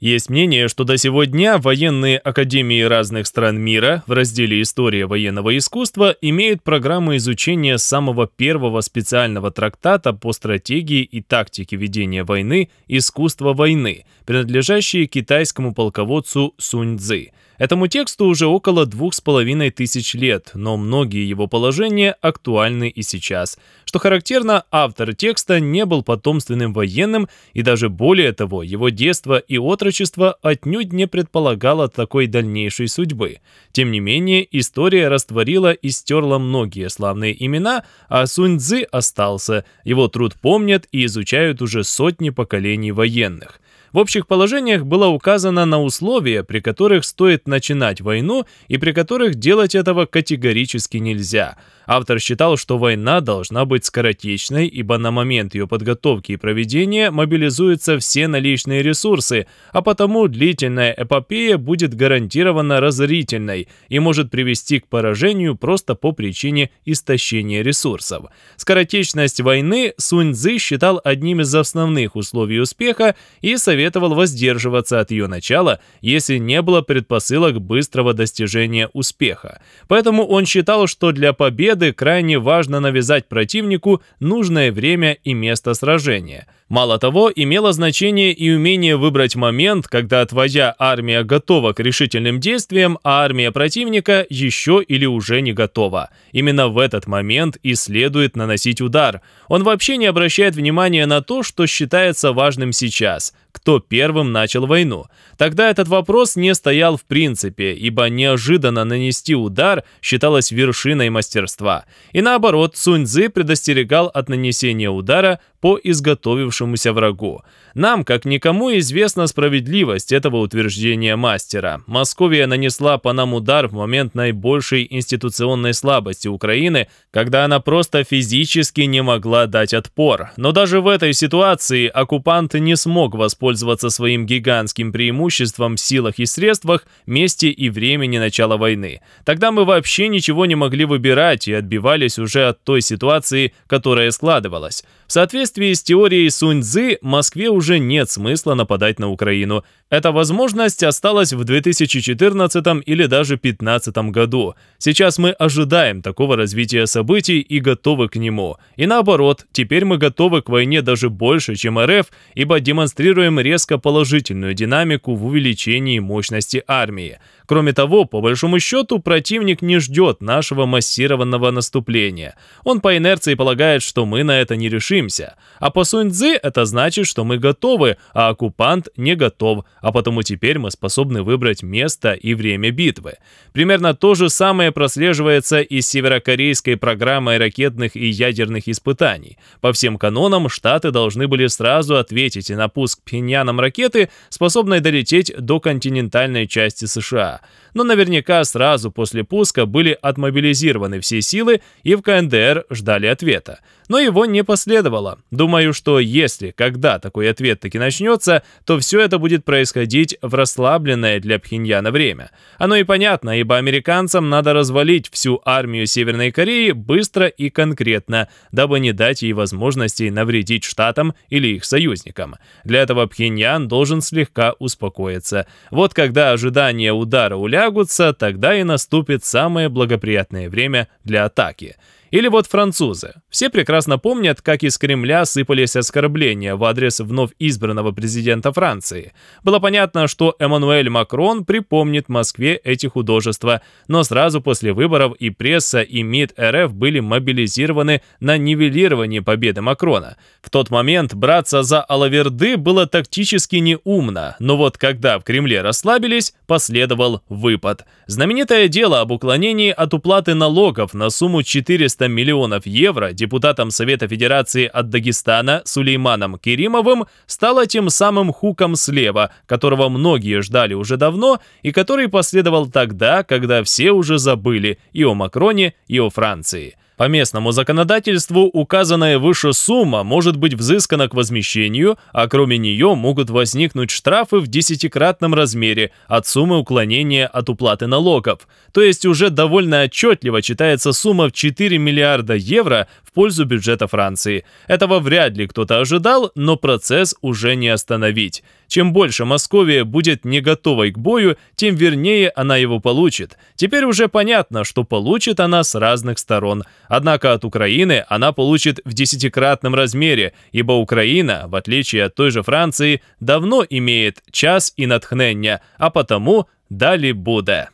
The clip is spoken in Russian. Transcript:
Есть мнение, что до сего дня военные академии разных стран мира в разделе «История военного искусства» имеют программы изучения самого первого специального трактата по стратегии и тактике ведения войны «Искусство войны», принадлежащие китайскому полководцу Сунь Цзы – Этому тексту уже около двух с половиной тысяч лет, но многие его положения актуальны и сейчас. Что характерно, автор текста не был потомственным военным, и даже более того, его детство и отрочество отнюдь не предполагало такой дальнейшей судьбы. Тем не менее, история растворила и стерла многие славные имена, а Сунь Цзы остался, его труд помнят и изучают уже сотни поколений военных. В общих положениях было указано на условия, при которых стоит начинать войну и при которых делать этого категорически нельзя. Автор считал, что война должна быть скоротечной, ибо на момент ее подготовки и проведения мобилизуются все наличные ресурсы, а потому длительная эпопея будет гарантированно разорительной и может привести к поражению просто по причине истощения ресурсов. Скоротечность войны Сунь Цзы считал одним из основных условий успеха и советовал советовал воздерживаться от ее начала, если не было предпосылок быстрого достижения успеха. Поэтому он считал, что для победы крайне важно навязать противнику нужное время и место сражения – Мало того, имело значение и умение выбрать момент, когда отводя армия готова к решительным действиям, а армия противника еще или уже не готова. Именно в этот момент и следует наносить удар. Он вообще не обращает внимания на то, что считается важным сейчас – кто первым начал войну. Тогда этот вопрос не стоял в принципе, ибо неожиданно нанести удар считалось вершиной мастерства. И наоборот, Сунь Цзы предостерегал от нанесения удара по изготовившемуся явившемуся врагу. Нам, как никому, известна справедливость этого утверждения мастера. Московия нанесла по нам удар в момент наибольшей институционной слабости Украины, когда она просто физически не могла дать отпор. Но даже в этой ситуации оккупант не смог воспользоваться своим гигантским преимуществом в силах и средствах, месте и времени начала войны. Тогда мы вообще ничего не могли выбирать и отбивались уже от той ситуации, которая складывалась. В соответствии с теорией Сун Суньцзы Москве уже нет смысла нападать на Украину. Эта возможность осталась в 2014 или даже 2015 году. Сейчас мы ожидаем такого развития событий и готовы к нему. И наоборот, теперь мы готовы к войне даже больше, чем РФ, ибо демонстрируем резко положительную динамику в увеличении мощности армии. Кроме того, по большому счету, противник не ждет нашего массированного наступления. Он по инерции полагает, что мы на это не решимся. А по Суньцзы это значит, что мы готовы, а оккупант не готов, а потому теперь мы способны выбрать место и время битвы. Примерно то же самое прослеживается и с северокорейской программой ракетных и ядерных испытаний. По всем канонам, Штаты должны были сразу ответить на пуск Пхеньяном ракеты, способной долететь до континентальной части США. Но наверняка сразу после пуска были отмобилизированы все силы и в КНДР ждали ответа. Но его не последовало. Думаю, что если если, когда такой ответ таки начнется, то все это будет происходить в расслабленное для Пхеньяна время. Оно и понятно, ибо американцам надо развалить всю армию Северной Кореи быстро и конкретно, дабы не дать ей возможности навредить Штатам или их союзникам. Для этого Пхеньян должен слегка успокоиться. Вот когда ожидания удара улягутся, тогда и наступит самое благоприятное время для атаки. Или вот французы. Все прекрасно помнят, как из Кремля сыпались оскорбления в адрес вновь избранного президента Франции. Было понятно, что Эммануэль Макрон припомнит Москве эти художества, но сразу после выборов и пресса, и МИД РФ были мобилизированы на нивелирование победы Макрона. В тот момент браться за Алаверды было тактически неумно, но вот когда в Кремле расслабились, последовал выпад. Знаменитое дело об уклонении от уплаты налогов на сумму 400 400 миллионов евро депутатом Совета Федерации от Дагестана Сулейманом Керимовым стало тем самым хуком слева, которого многие ждали уже давно и который последовал тогда, когда все уже забыли и о Макроне, и о Франции. По местному законодательству указанная выше сумма может быть взыскана к возмещению, а кроме нее могут возникнуть штрафы в десятикратном размере от суммы уклонения от уплаты налогов. То есть уже довольно отчетливо читается сумма в 4 миллиарда евро, в пользу бюджета Франции. Этого вряд ли кто-то ожидал, но процесс уже не остановить. Чем больше Московия будет не готовой к бою, тем вернее она его получит. Теперь уже понятно, что получит она с разных сторон. Однако от Украины она получит в десятикратном размере, ибо Украина, в отличие от той же Франции, давно имеет час и натхнение, а потому дали буде».